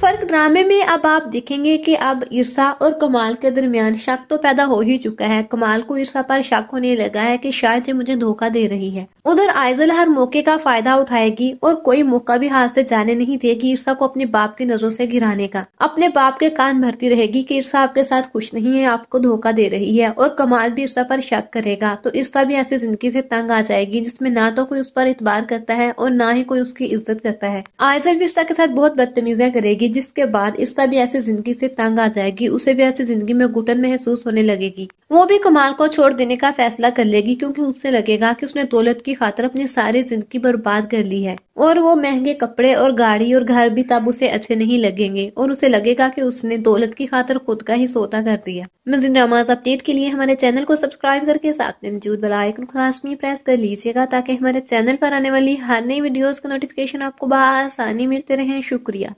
फर्क ड्रामे में अब आप देखेंगे कि अब ईर्षा और कमाल के दरमियान शक तो पैदा हो ही चुका है कमाल को ईर्षा पर शक होने लगा है कि शायद ये मुझे धोखा दे रही है उधर आयजल हर मौके का फायदा उठाएगी और कोई मौका भी हाथ से जाने नहीं देगी ईर्षा को अपने बाप की नजरों से गिराने का अपने बाप के कान भरती रहेगी की ईर्षा आपके साथ खुश नहीं है आपको धोखा दे रही है और कमाल भी ईर्षा पर शक करेगा तो ईर्षा भी ऐसी जिंदगी से तंग आ जाएगी जिसमे ना तो कोई उस पर इतबार करता है और ना ही कोई उसकी इज्जत करता है आयजल भी ईर्षा के साथ बहुत बदतमीजियाँ करेगी जाएगी जिसके बाद इर्सा भी ऐसी जिंदगी से तंग आ जाएगी उसे भी ऐसी जिंदगी में घुटन महसूस होने लगेगी वो भी कमाल को छोड़ देने का फैसला कर लेगी क्योंकि उससे लगेगा कि उसने दौलत की खातर अपनी सारी जिंदगी बर्बाद कर ली है और वो महंगे कपड़े और गाड़ी और घर भी तब उसे अच्छे नहीं लगेंगे और उसे लगेगा कि उसने दौलत की खातर खुद का ही सोता कर दिया मजीद नमाज अपडेट के लिए हमारे चैनल को सब्सक्राइब करके साथ में मौजूद बेलाइकन प्रेस कर लीजिएगा ताकि हमारे चैनल पर आने वाली हर नई वीडियोज का नोटिफिकेशन आपको बसानी मिलते रहे शुक्रिया